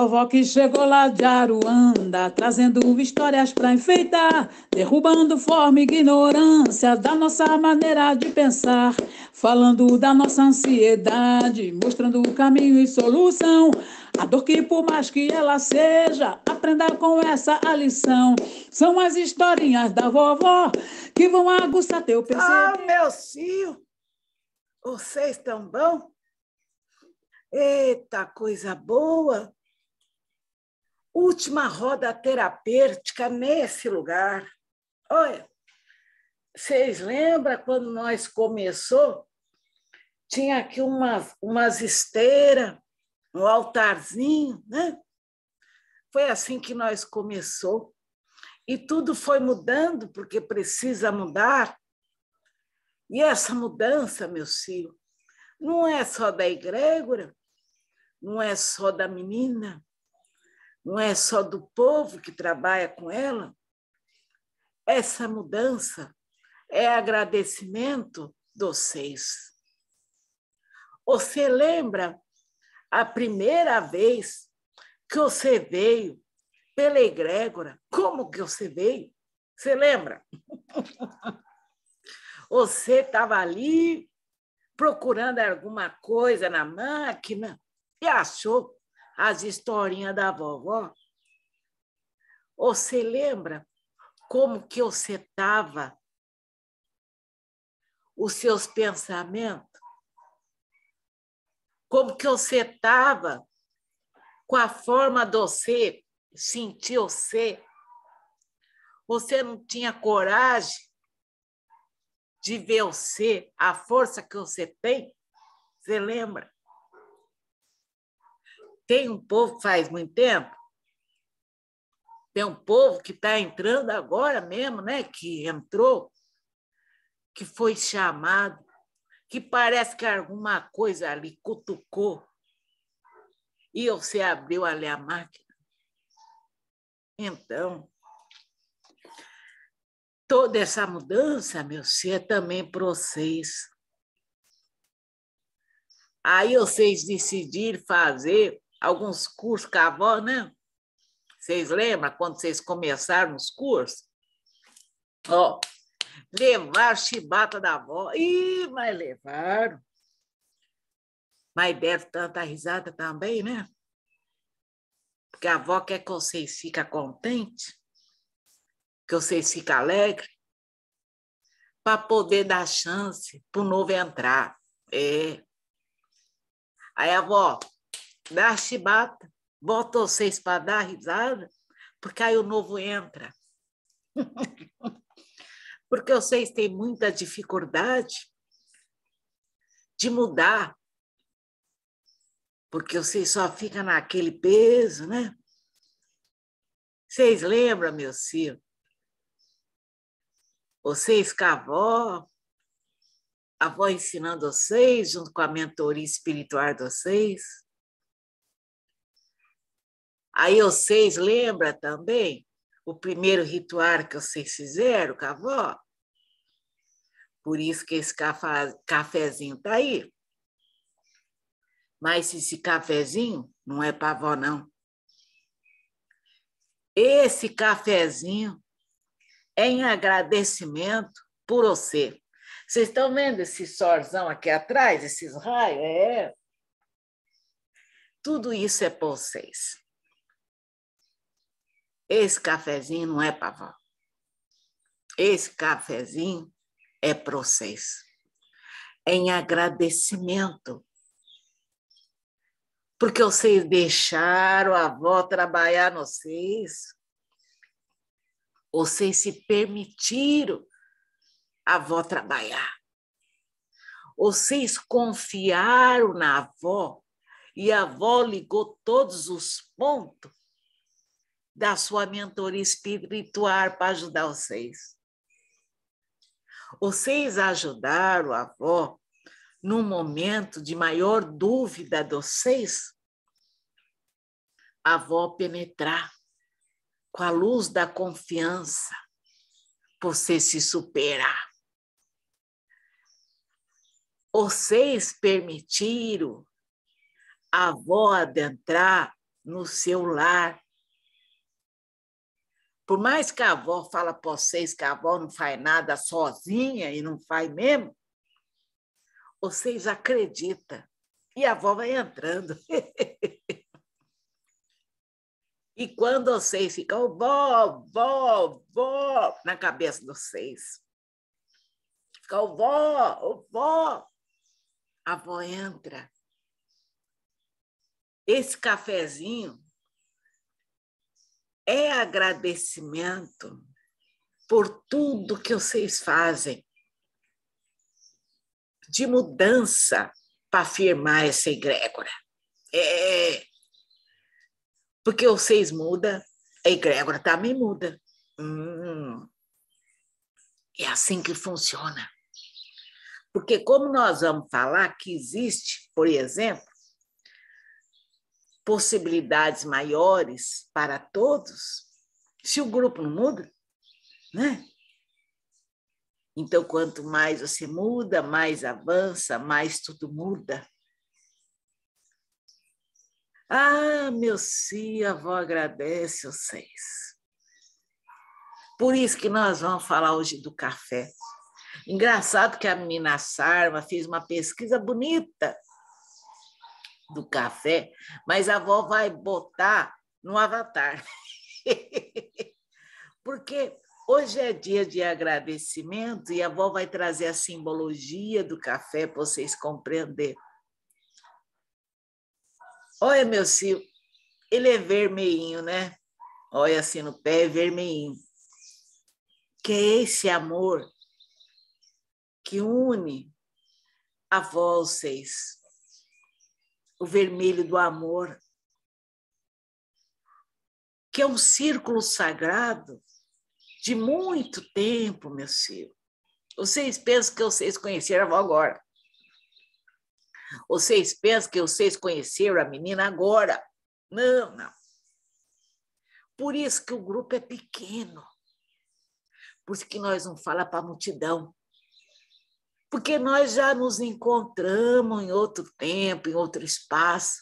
Vovó que chegou lá de Aruanda, trazendo histórias para enfeitar, derrubando forma e ignorância da nossa maneira de pensar, falando da nossa ansiedade, mostrando o caminho e solução. A dor que, por mais que ela seja, aprenda com essa a lição. São as historinhas da vovó que vão aguçar teu pensamento. Ah, meu filho! Vocês estão bom? Eita, coisa boa! última roda terapêutica nesse lugar. Olha, vocês lembram quando nós começou? Tinha aqui umas, umas esteiras, um altarzinho, né? Foi assim que nós começou. E tudo foi mudando, porque precisa mudar. E essa mudança, meu filho, não é só da egrégora, não é só da menina, não é só do povo que trabalha com ela. Essa mudança é agradecimento dos seis. Você lembra a primeira vez que você veio pela egrégora? Como que você veio? Você lembra? Você estava ali procurando alguma coisa na máquina e achou as historinhas da vovó? você lembra como que você setava Os seus pensamentos? Como que você setava com a forma de você sentir você? Você não tinha coragem de ver você, a força que você tem? Você lembra? Tem um povo que faz muito tempo, tem um povo que está entrando agora mesmo, né? Que entrou, que foi chamado, que parece que alguma coisa ali cutucou e você abriu ali a máquina. Então, toda essa mudança, meu ser, é também para vocês. Aí vocês decidirem fazer alguns cursos com a avó, né? Vocês lembram quando vocês começaram os cursos? Ó, levar chibata da avó. Ih, mas levaram. Mas deve tanta risada também, né? Porque a avó quer que vocês fiquem contentes, que vocês fiquem alegres, para poder dar chance para o novo entrar. É. Aí, avó, dá a chibata, bota vocês para dar risada, porque aí o novo entra. porque vocês têm muita dificuldade de mudar, porque vocês só ficam naquele peso, né? Vocês lembram, meu filhos? Vocês com a avó, a avó ensinando vocês, junto com a mentoria espiritual de vocês, Aí vocês lembra também o primeiro ritual que vocês fizeram com a avó? Por isso que esse cafezinho está aí. Mas esse cafezinho não é para avó, não. Esse cafezinho é em agradecimento por você. Vocês estão vendo esse sorzão aqui atrás, esses raios? É. Tudo isso é por vocês. Esse cafezinho não é para vó. Esse cafezinho é para vocês. É em agradecimento. Porque vocês deixaram a avó trabalhar nos vocês. Vocês se permitiram a avó trabalhar. Vocês confiaram na avó e a avó ligou todos os pontos da sua mentoria espiritual para ajudar vocês. Vocês ajudaram a avó no momento de maior dúvida de vocês, a avó penetrar com a luz da confiança, você se superar. Vocês permitiram a avó adentrar no seu lar por mais que a avó fala para vocês que a avó não faz nada sozinha e não faz mesmo, vocês acreditam. E a avó vai entrando. e quando vocês ficam, vó, vó, vó, na cabeça de vocês, fica o vó, o vó, a avó entra. Esse cafezinho é agradecimento por tudo que vocês fazem de mudança para afirmar essa egrégora. É. Porque vocês mudam, a egrégora também muda. Hum. É assim que funciona. Porque como nós vamos falar que existe, por exemplo, possibilidades maiores para todos, se o grupo não muda, né? Então, quanto mais você muda, mais avança, mais tudo muda. Ah, meu si, a avó agradece vocês. Por isso que nós vamos falar hoje do café. Engraçado que a menina Sarma fez uma pesquisa bonita do café, mas a avó vai botar no avatar. Porque hoje é dia de agradecimento e a avó vai trazer a simbologia do café para vocês compreender. Olha, meu cio, ele é vermelhinho, né? Olha assim no pé, é vermelhinho. Que é esse amor que une a vós, vocês o vermelho do amor, que é um círculo sagrado de muito tempo, meu filho. Vocês pensam que vocês conheceram agora. Vocês pensam que vocês conheceram a menina agora. Não, não. Por isso que o grupo é pequeno. Por isso que nós não fala para a multidão porque nós já nos encontramos em outro tempo, em outro espaço.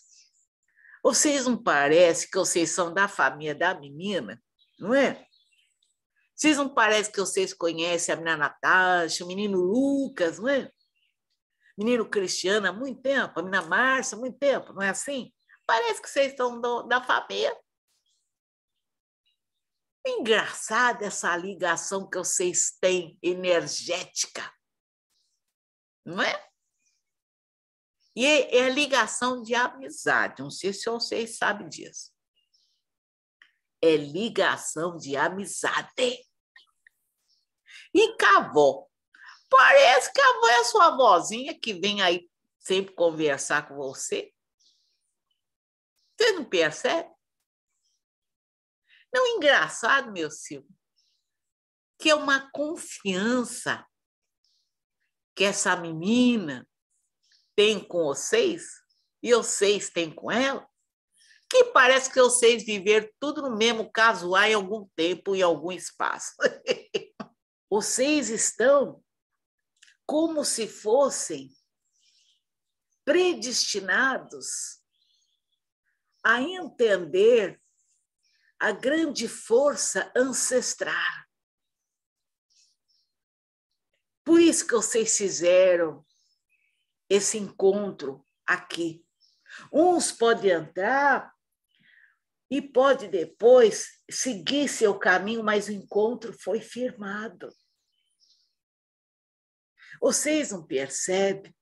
Vocês não parecem que vocês são da família da menina, não é? Vocês não parecem que vocês conhecem a menina Natasha, o menino Lucas, não é? Menino Cristiano há muito tempo, a menina Márcia há muito tempo, não é assim? Parece que vocês estão do, da família. Engraçada essa ligação que vocês têm energética não é? E é, é ligação de amizade, não sei se vocês sabem disso. É ligação de amizade. E cavó. Parece que a avó é sua vozinha que vem aí sempre conversar com você. Você não percebe? Não, engraçado, meu Silvio, que é uma confiança que essa menina tem com vocês e vocês têm com ela, que parece que vocês viver tudo no mesmo casuar em algum tempo e algum espaço. vocês estão como se fossem predestinados a entender a grande força ancestral por isso que vocês fizeram esse encontro aqui. Uns podem entrar e pode depois seguir seu caminho, mas o encontro foi firmado. Vocês não percebem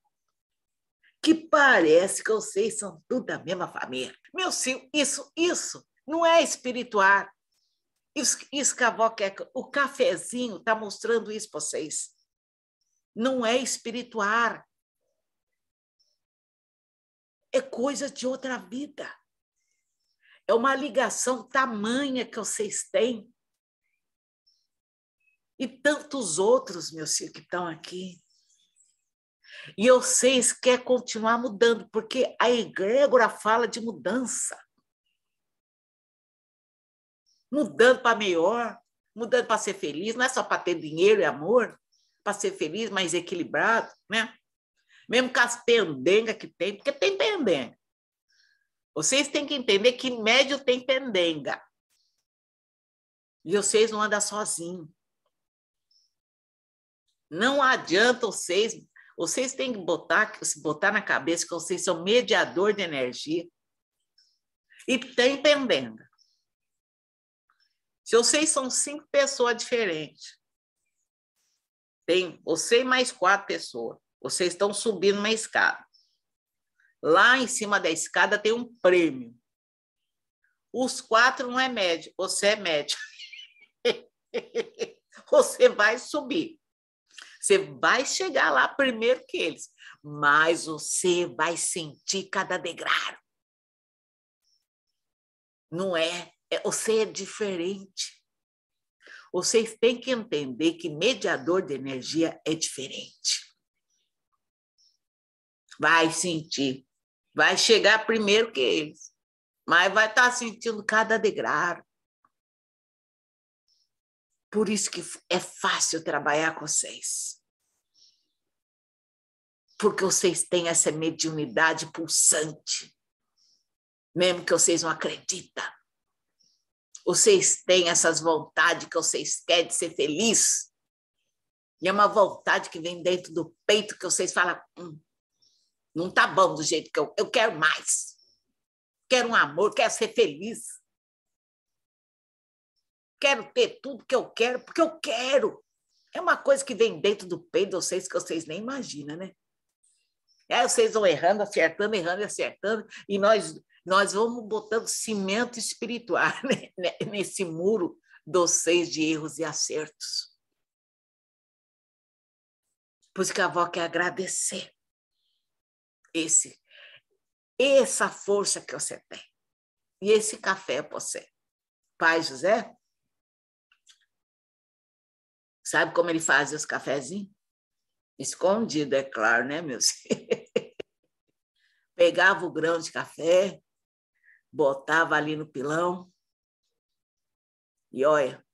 que parece que vocês são tudo da mesma família. Meu filho, isso, isso não é espiritual. Isso, isso que a avó quer. O cafezinho está mostrando isso para vocês não é espiritual. É coisa de outra vida. É uma ligação tamanha que vocês têm. E tantos outros, meus filhos, que estão aqui. E vocês querem continuar mudando, porque a egrégora fala de mudança. Mudando para melhor, mudando para ser feliz, não é só para ter dinheiro e amor para ser feliz, mais equilibrado, né? Mesmo com as pendengas que tem, porque tem pendenga. Vocês têm que entender que médio tem pendenga. E vocês vão andar sozinhos. Não adianta vocês, vocês têm que botar, botar na cabeça que vocês são mediador de energia e tem pendenga. Se vocês são cinco pessoas diferentes, tem você e mais quatro pessoas. Vocês estão subindo uma escada. Lá em cima da escada tem um prêmio. Os quatro não é médio, você é médio. você vai subir. Você vai chegar lá primeiro que eles, mas você vai sentir cada degrau. Não é? é você é diferente. Vocês têm que entender que mediador de energia é diferente. Vai sentir, vai chegar primeiro que eles, mas vai estar tá sentindo cada degrau. Por isso que é fácil trabalhar com vocês. Porque vocês têm essa mediunidade pulsante, mesmo que vocês não acreditam vocês têm essas vontades que vocês querem de ser feliz. E é uma vontade que vem dentro do peito que vocês falam, hum, não tá bom do jeito que eu, eu quero mais. Quero um amor, quero ser feliz. Quero ter tudo que eu quero, porque eu quero. É uma coisa que vem dentro do peito de vocês que vocês nem imaginam, né? Aí é, vocês vão errando, acertando, errando e acertando, e nós, nós vamos botando cimento espiritual né? nesse muro dos seis de erros e acertos. Por isso que a avó quer agradecer esse, essa força que você tem e esse café para você. Pai José, sabe como ele faz os cafezinhos? escondido, é claro, né, meus? Pegava o grão de café, botava ali no pilão, e olha,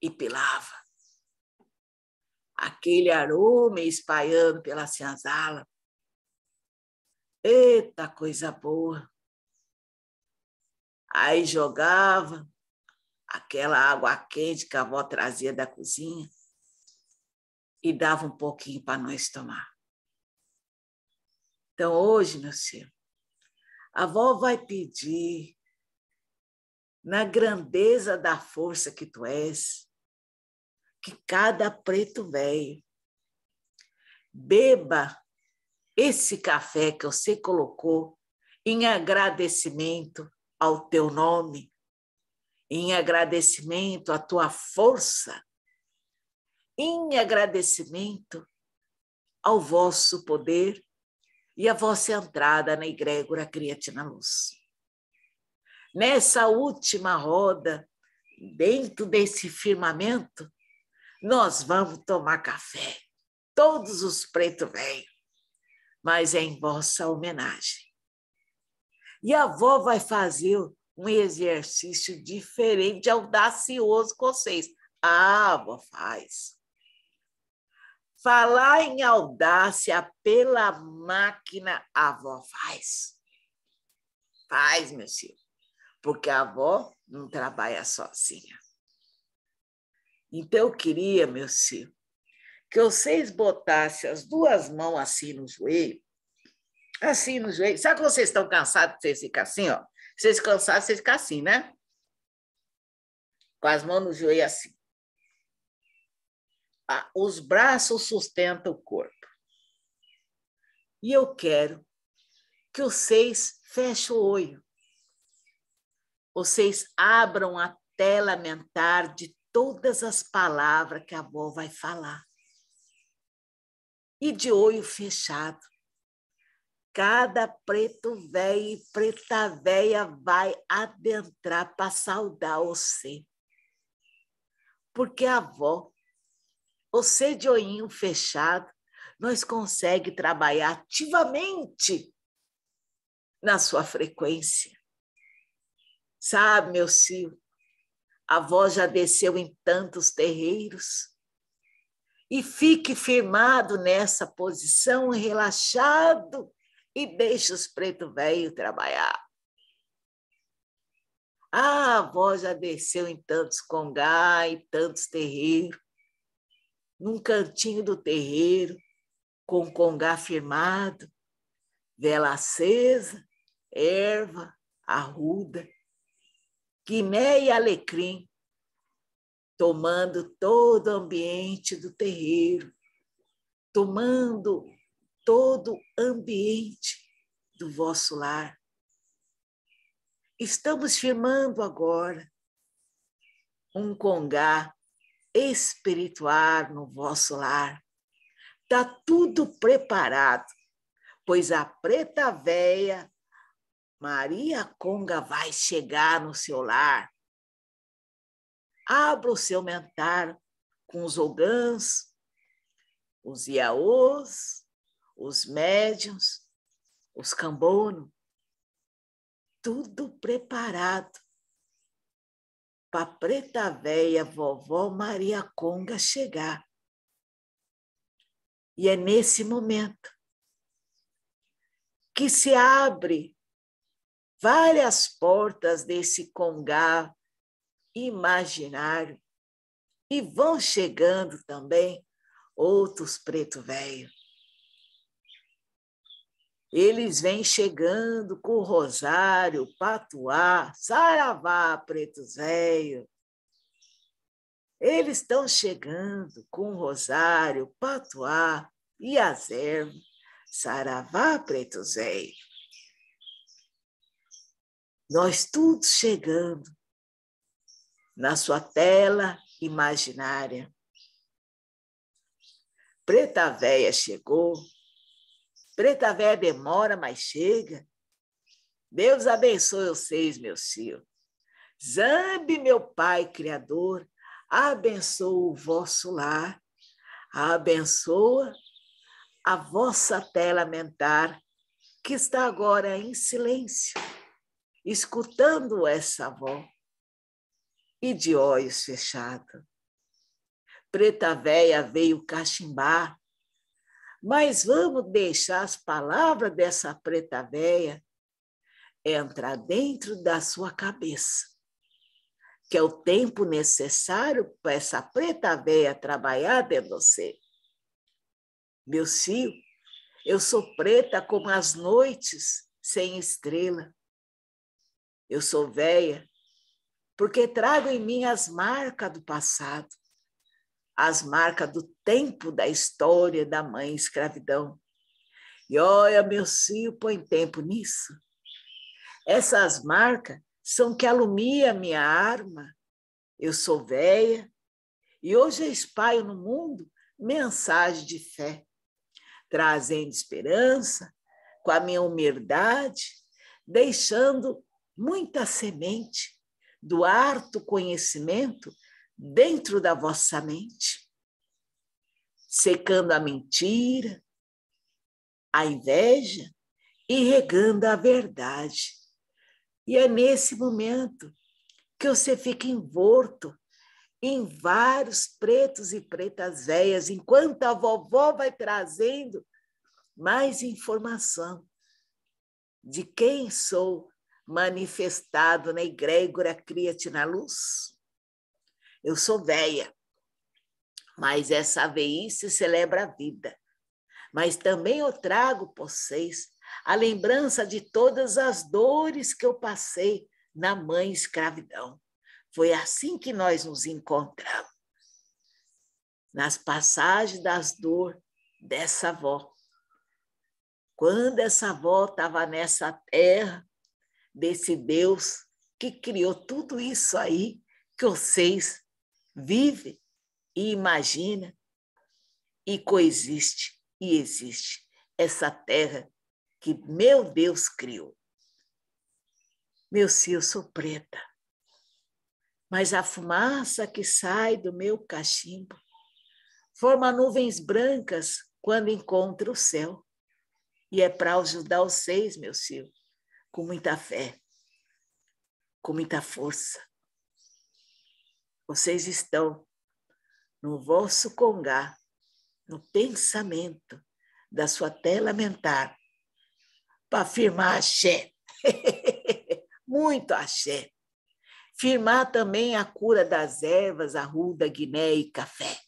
e pilava. Aquele aroma espalhando pela senzala. Eita coisa boa! Aí jogava aquela água quente que a avó trazia da cozinha e dava um pouquinho para nós tomar. Então, hoje, meu filho, a avó vai pedir, na grandeza da força que tu és, que cada preto velho beba esse café que você colocou em agradecimento ao teu nome, em agradecimento à tua força em agradecimento ao vosso poder e à vossa entrada na egrégora Criatina Luz. Nessa última roda, dentro desse firmamento, nós vamos tomar café. Todos os pretos vêm, mas é em vossa homenagem. E a avó vai fazer um exercício diferente, audacioso com vocês. A avó faz. Falar em audácia pela máquina, a avó faz. Faz, meu filho. Porque a avó não trabalha sozinha. Então, eu queria, meu filho, que vocês botassem as duas mãos assim no joelho, assim no joelho. Sabe que vocês estão cansados de vocês ficarem assim, ó? Vocês cansados, vocês ficam assim, né? Com as mãos no joelho assim os braços sustentam o corpo. E eu quero que os seis fechem o olho. Vocês abram a tela mental de todas as palavras que a avó vai falar. E de olho fechado, cada preto velho e preta velha vai adentrar para saudar você. Porque a avó você de oinho fechado, nós consegue trabalhar ativamente na sua frequência. Sabe, meu Sil? a voz já desceu em tantos terreiros. E fique firmado nessa posição, relaxado, e deixe os preto velho trabalhar. Ah, a voz já desceu em tantos congá e tantos terreiros num cantinho do terreiro, com congá firmado, vela acesa, erva, arruda, quimé e alecrim, tomando todo o ambiente do terreiro, tomando todo o ambiente do vosso lar. Estamos firmando agora um congá espirituar no vosso lar. Está tudo preparado, pois a preta véia Maria Conga vai chegar no seu lar. Abra o seu mental com os ogãs, os iaôs, os médiuns, os cambono. Tudo preparado para preta véia vovó Maria Conga chegar. E é nesse momento que se abre várias portas desse congá imaginário e vão chegando também outros preto velho eles vêm chegando com o rosário, patuá, saravá, preto velho. Eles estão chegando com o rosário, patuá e as ervas, saravá, preto velho. Nós todos chegando na sua tela imaginária. Preta Véia chegou, Preta Véia demora, mas chega. Deus abençoe vocês, meus filhos. Zambi, meu Pai Criador, abençoa o vosso lar, abençoa a vossa tela mental, que está agora em silêncio, escutando essa voz e de olhos fechados. Preta Véia veio cachimbar mas vamos deixar as palavras dessa preta véia entrar dentro da sua cabeça, que é o tempo necessário para essa preta véia trabalhar dentro de você. Meu filho, eu sou preta como as noites sem estrela. Eu sou véia porque trago em mim as marcas do passado as marcas do tempo da história da mãe escravidão. E olha, meu filho põe tempo nisso. Essas marcas são que alumia minha arma. Eu sou véia e hoje eu espalho no mundo mensagem de fé, trazendo esperança com a minha humildade, deixando muita semente do harto conhecimento dentro da vossa mente, secando a mentira, a inveja e regando a verdade. E é nesse momento que você fica envolto em vários pretos e pretas velhas, enquanto a vovó vai trazendo mais informação de quem sou manifestado na egrégora Cria-te na Luz. Eu sou velha, mas essa se celebra a vida. Mas também eu trago para vocês a lembrança de todas as dores que eu passei na mãe escravidão. Foi assim que nós nos encontramos. Nas passagens das dores dessa avó. Quando essa avó estava nessa terra, desse Deus que criou tudo isso aí que vocês vive e imagina e coexiste e existe essa terra que meu Deus criou. Meu Senhor, eu sou preta, mas a fumaça que sai do meu cachimbo forma nuvens brancas quando encontra o céu. E é para ajudar os seis, meu Senhor, com muita fé, com muita força, vocês estão no vosso congá, no pensamento da sua tela mental, para firmar axé. Muito axé. Firmar também a cura das ervas, arruda, guiné e café.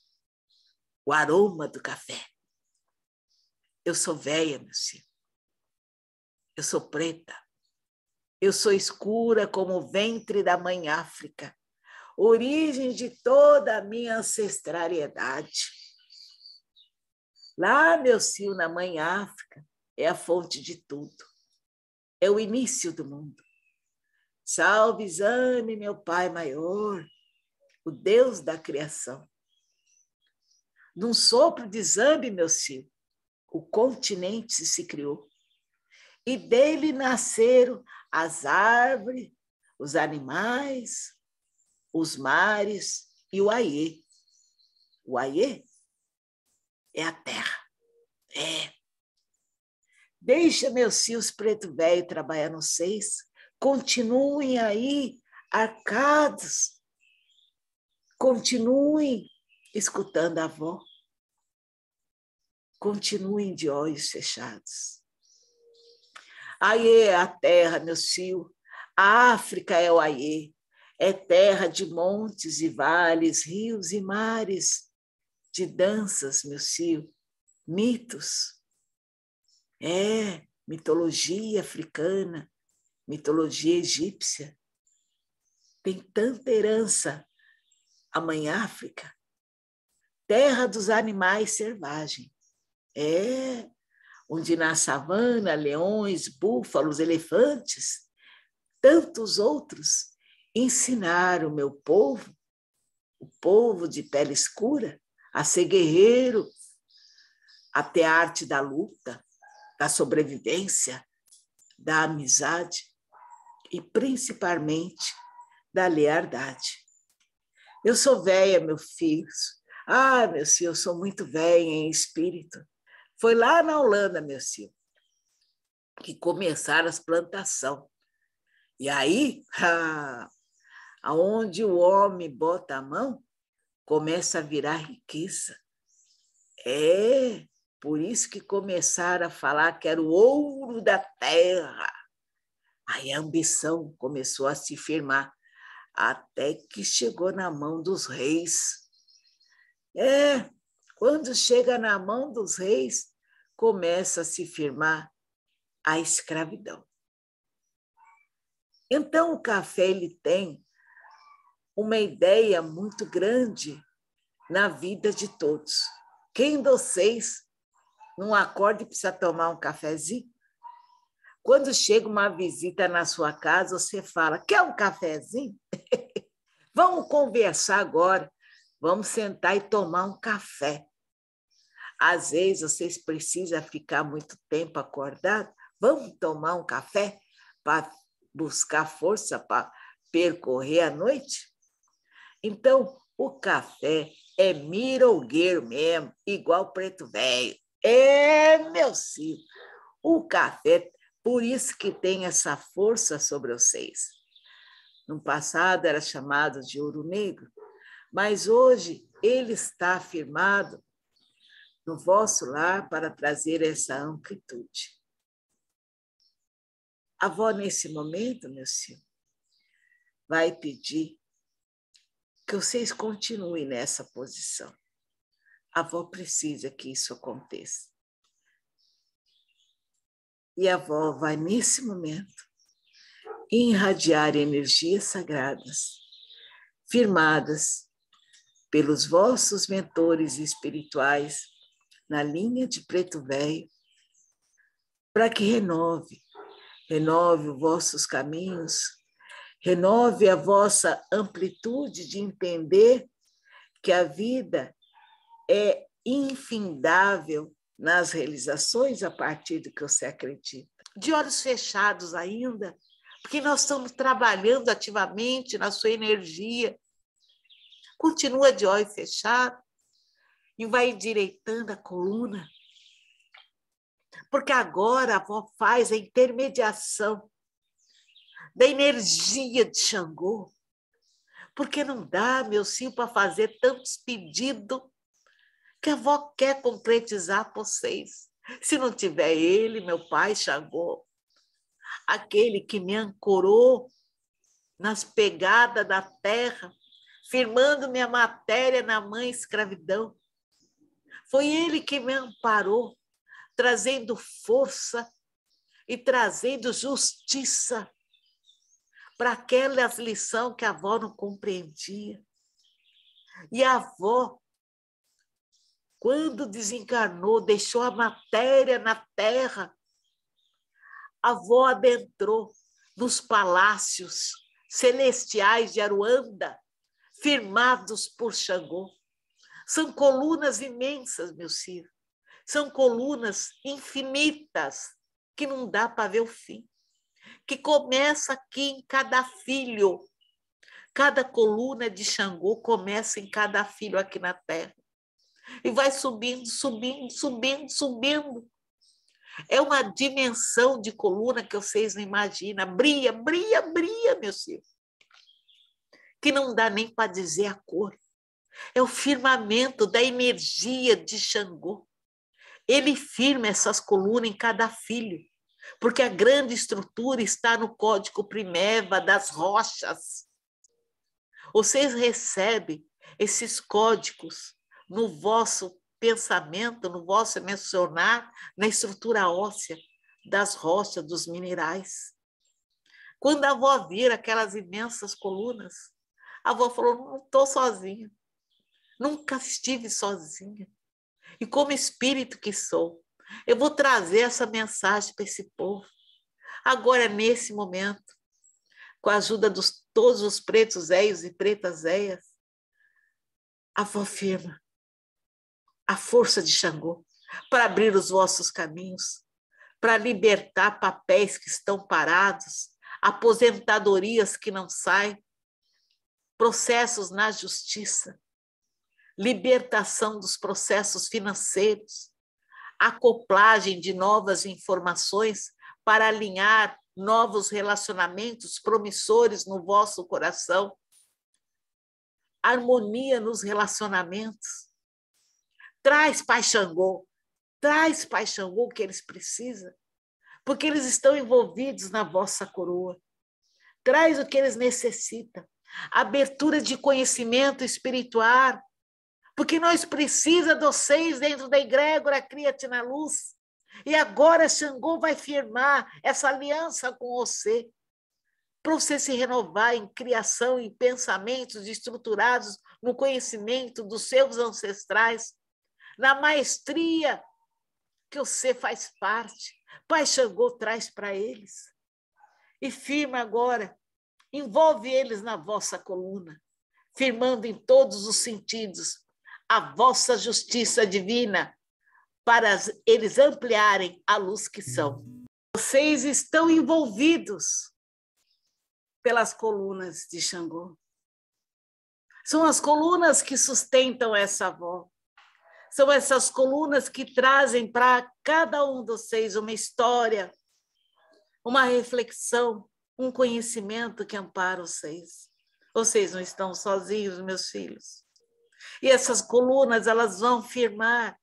O aroma do café. Eu sou velha, meu filho. Eu sou preta. Eu sou escura como o ventre da mãe África origem de toda a minha ancestralidade. Lá, meu cio, na mãe África, é a fonte de tudo. É o início do mundo. Salve, Zane, meu Pai maior, o Deus da criação. Num sopro de Zambi, meu cio, o continente se criou. E dele nasceram as árvores, os animais, os mares e o Aie. O Aie é a terra. É. Deixa meus filhos preto velho trabalhar no seis. Continuem aí arcados. Continuem escutando a avó. Continuem de olhos fechados. Aie é a terra, meus filhos. A África é o Aie. É terra de montes e vales, rios e mares, de danças, meu cio, mitos. É mitologia africana, mitologia egípcia. Tem tanta herança a mãe África, terra dos animais selvagens. É, onde na savana, leões, búfalos, elefantes, tantos outros ensinar o meu povo, o povo de pele escura, a ser guerreiro, a ter a arte da luta, da sobrevivência, da amizade e principalmente da lealdade. Eu sou velha, meu filhos. Ah, meu senhor, eu sou muito velha em espírito. Foi lá na Holanda, meu senhor, que começaram as plantações. E aí, ah, aonde o homem bota a mão, começa a virar riqueza. É, por isso que começaram a falar que era o ouro da terra. Aí a ambição começou a se firmar, até que chegou na mão dos reis. É, quando chega na mão dos reis, começa a se firmar a escravidão. Então o café ele tem uma ideia muito grande na vida de todos. Quem de vocês não acorda e precisa tomar um cafezinho? Quando chega uma visita na sua casa, você fala: quer um cafezinho? Vamos conversar agora. Vamos sentar e tomar um café. Às vezes vocês precisam ficar muito tempo acordado. Vamos tomar um café para buscar força para percorrer a noite? Então, o café é mirogueiro mesmo, igual preto velho. É, meu filho, o café, por isso que tem essa força sobre vocês. No passado era chamado de ouro negro, mas hoje ele está afirmado no vosso lar para trazer essa amplitude. A avó, nesse momento, meu senhor, vai pedir que vocês continuem nessa posição. A avó precisa que isso aconteça. E a avó vai, nesse momento, irradiar energias sagradas, firmadas pelos vossos mentores espirituais na linha de preto velho, para que renove, renove os vossos caminhos renove a vossa amplitude de entender que a vida é infindável nas realizações a partir do que você acredita. De olhos fechados ainda, porque nós estamos trabalhando ativamente na sua energia. Continua de olhos fechados e vai endireitando a coluna. Porque agora a avó faz a intermediação da energia de Xangô. Porque não dá, meu filho, para fazer tantos pedidos que a avó quer concretizar para vocês. Se não tiver ele, meu pai Xangô, aquele que me ancorou nas pegadas da terra, firmando minha matéria na mãe escravidão. Foi ele que me amparou, trazendo força e trazendo justiça para aquelas lição que a avó não compreendia. E a avó, quando desencarnou, deixou a matéria na terra. A avó adentrou nos palácios celestiais de Aruanda, firmados por Xangô. São colunas imensas, meu filho. São colunas infinitas que não dá para ver o fim que começa aqui em cada filho. Cada coluna de Xangô começa em cada filho aqui na Terra. E vai subindo, subindo, subindo, subindo. É uma dimensão de coluna que vocês não imaginam. Brilha, brilha, brilha, meu filho. Que não dá nem para dizer a cor. É o firmamento da energia de Xangô. Ele firma essas colunas em cada filho porque a grande estrutura está no código primeva das rochas. Vocês recebem esses códigos no vosso pensamento, no vosso mencionar, na estrutura óssea das rochas, dos minerais. Quando a avó vira aquelas imensas colunas, a avó falou: Não estou sozinha, nunca estive sozinha. E como espírito que sou, eu vou trazer essa mensagem para esse povo. Agora, nesse momento, com a ajuda de todos os pretos eios e pretas eias, a avó firma a força de Xangô para abrir os vossos caminhos, para libertar papéis que estão parados, aposentadorias que não saem, processos na justiça, libertação dos processos financeiros, acoplagem de novas informações para alinhar novos relacionamentos promissores no vosso coração, harmonia nos relacionamentos. Traz paixangô traz paixangô Xangô que eles precisam, porque eles estão envolvidos na vossa coroa. Traz o que eles necessitam, abertura de conhecimento espiritual, porque nós precisamos de vocês dentro da egrégora Cria-te na Luz. E agora Xangô vai firmar essa aliança com você, para você se renovar em criação e pensamentos estruturados no conhecimento dos seus ancestrais, na maestria que você faz parte. Pai Xangô traz para eles. E firma agora, envolve eles na vossa coluna, firmando em todos os sentidos a vossa justiça divina, para eles ampliarem a luz que são. Vocês estão envolvidos pelas colunas de Xangô. São as colunas que sustentam essa avó. São essas colunas que trazem para cada um de vocês uma história, uma reflexão, um conhecimento que ampara vocês. Vocês não estão sozinhos, meus filhos. E essas colunas, elas vão firmar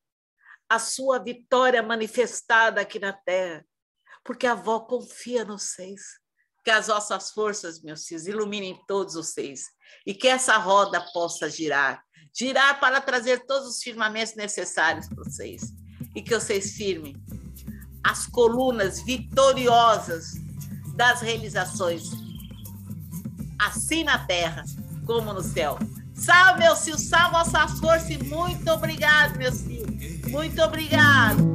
a sua vitória manifestada aqui na terra, porque a avó confia nos seis. Que as vossas forças, meus filhos, iluminem todos os seis e que essa roda possa girar girar para trazer todos os firmamentos necessários para vocês e que vocês firmem as colunas vitoriosas das realizações, assim na terra como no céu. Salve, meu Sil, salve nossas forças e muito obrigado, meu Sil. Muito obrigado.